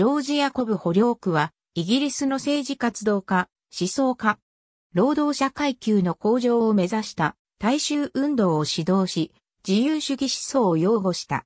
ジョージ・ヤコブ・ホリョークは、イギリスの政治活動家、思想家、労働者階級の向上を目指した大衆運動を指導し、自由主義思想を擁護した。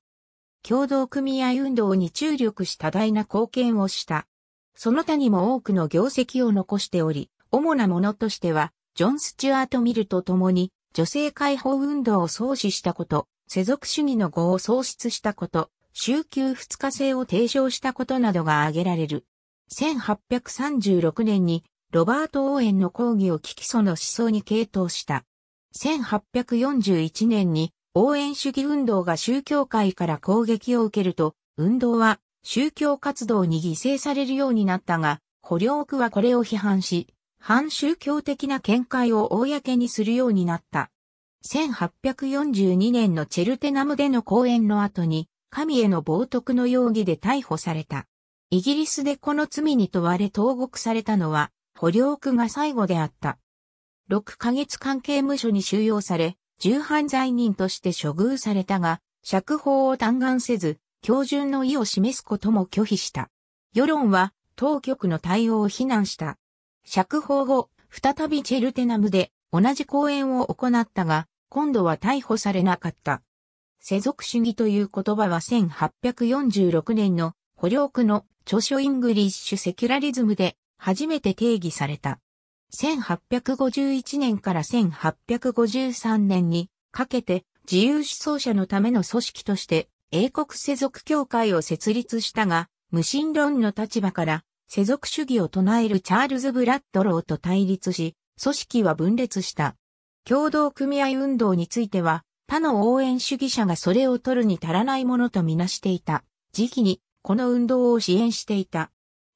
共同組合運動に注力し多大な貢献をした。その他にも多くの業績を残しており、主なものとしては、ジョン・スチュアート・ミルと共に、女性解放運動を創始したこと、世俗主義の語を創出したこと、週休2日制を提唱したことなどが挙げられる。1836年にロバート・オーエンの講義を聞きその思想に傾倒した。1841年に応援主義運動が宗教界から攻撃を受けると、運動は宗教活動に犠牲されるようになったが、捕虜区はこれを批判し、反宗教的な見解を公にするようになった。1842年のチェルテナムでの講演の後に、神への冒涜の容疑で逮捕された。イギリスでこの罪に問われ投獄されたのは、捕虜区が最後であった。6ヶ月関係務所に収容され、重犯罪人として処遇されたが、釈放を嘆願せず、標準の意を示すことも拒否した。世論は、当局の対応を非難した。釈放後、再びチェルテナムで同じ講演を行ったが、今度は逮捕されなかった。世俗主義という言葉は1846年の保領区の著書イングリッシュセキュラリズムで初めて定義された。1851年から1853年にかけて自由思想者のための組織として英国世俗協会を設立したが、無神論の立場から世俗主義を唱えるチャールズ・ブラッドローと対立し、組織は分裂した。共同組合運動については、他の応援主義者がそれを取るに足らないものとみなしていた。時期に、この運動を支援していた。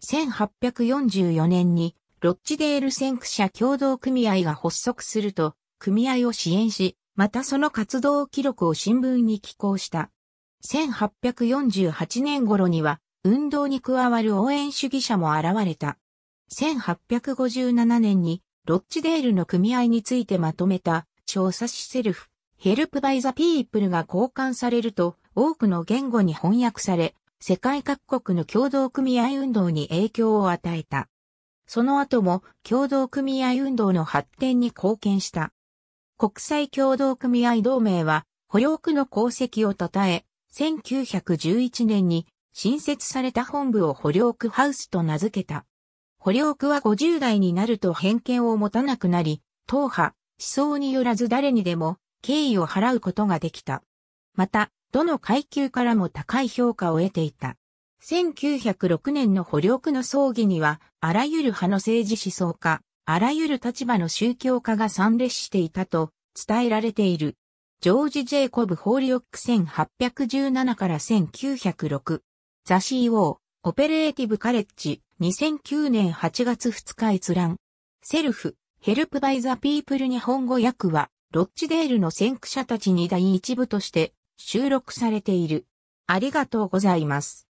1844年に、ロッチデール先駆者共同組合が発足すると、組合を支援し、またその活動記録を新聞に寄稿した。1848年頃には、運動に加わる応援主義者も現れた。1857年に、ロッチデールの組合についてまとめた、調査しセルフ、ヘルプバイザピープルが交換されると多くの言語に翻訳され、世界各国の共同組合運動に影響を与えた。その後も共同組合運動の発展に貢献した。国際共同組合同盟は、保養区の功績を称え、1911年に新設された本部を保養区ハウスと名付けた。保養区は50代になると偏見を持たなくなり、党派、思想によらず誰にでも敬意を払うことができた。また、どの階級からも高い評価を得ていた。1906年の捕虜の葬儀には、あらゆる派の政治思想家、あらゆる立場の宗教家が参列していたと伝えられている。ジョージ・ジェイコブ・ホーリオック1817から1906。ザ・ CO、オペレーティブ・カレッジ、2009年8月2日閲覧。セルフ、ヘルプ・バイ・ザ・ピープル日本語訳は、ロッチデールの先駆者たちに第一部として収録されている。ありがとうございます。